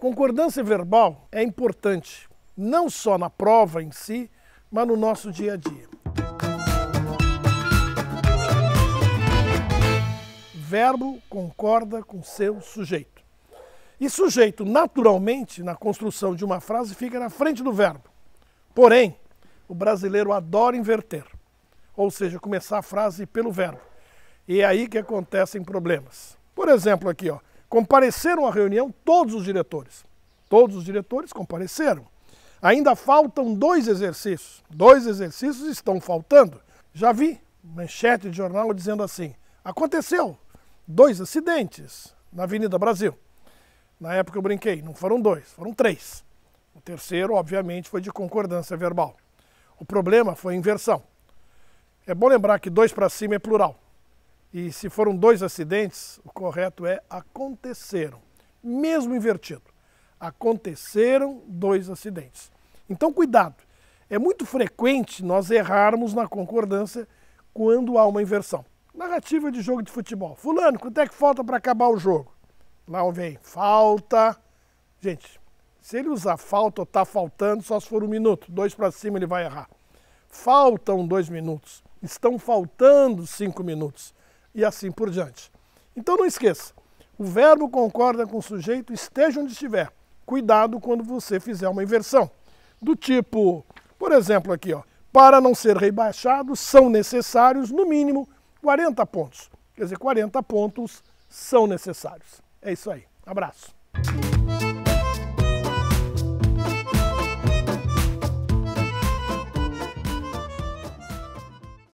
Concordância verbal é importante, não só na prova em si, mas no nosso dia a dia. Verbo concorda com seu sujeito. E sujeito, naturalmente, na construção de uma frase, fica na frente do verbo. Porém, o brasileiro adora inverter, ou seja, começar a frase pelo verbo. E é aí que acontecem problemas. Por exemplo, aqui, ó. Compareceram à reunião todos os diretores. Todos os diretores compareceram. Ainda faltam dois exercícios. Dois exercícios estão faltando. Já vi manchete de jornal dizendo assim: aconteceu dois acidentes na Avenida Brasil. Na época eu brinquei, não foram dois, foram três. O terceiro, obviamente, foi de concordância verbal. O problema foi a inversão. É bom lembrar que dois para cima é plural. E se foram dois acidentes, o correto é aconteceram, mesmo invertido. Aconteceram dois acidentes. Então, cuidado. É muito frequente nós errarmos na concordância quando há uma inversão. Narrativa de jogo de futebol. Fulano, quanto é que falta para acabar o jogo? Lá vem falta. Gente, se ele usar falta ou está faltando, só se for um minuto. Dois para cima ele vai errar. Faltam dois minutos. Estão faltando cinco minutos e assim por diante. Então não esqueça, o verbo concorda com o sujeito esteja onde estiver. Cuidado quando você fizer uma inversão. Do tipo, por exemplo, aqui, ó, para não ser rebaixado, são necessários, no mínimo, 40 pontos. Quer dizer, 40 pontos são necessários. É isso aí. Abraço.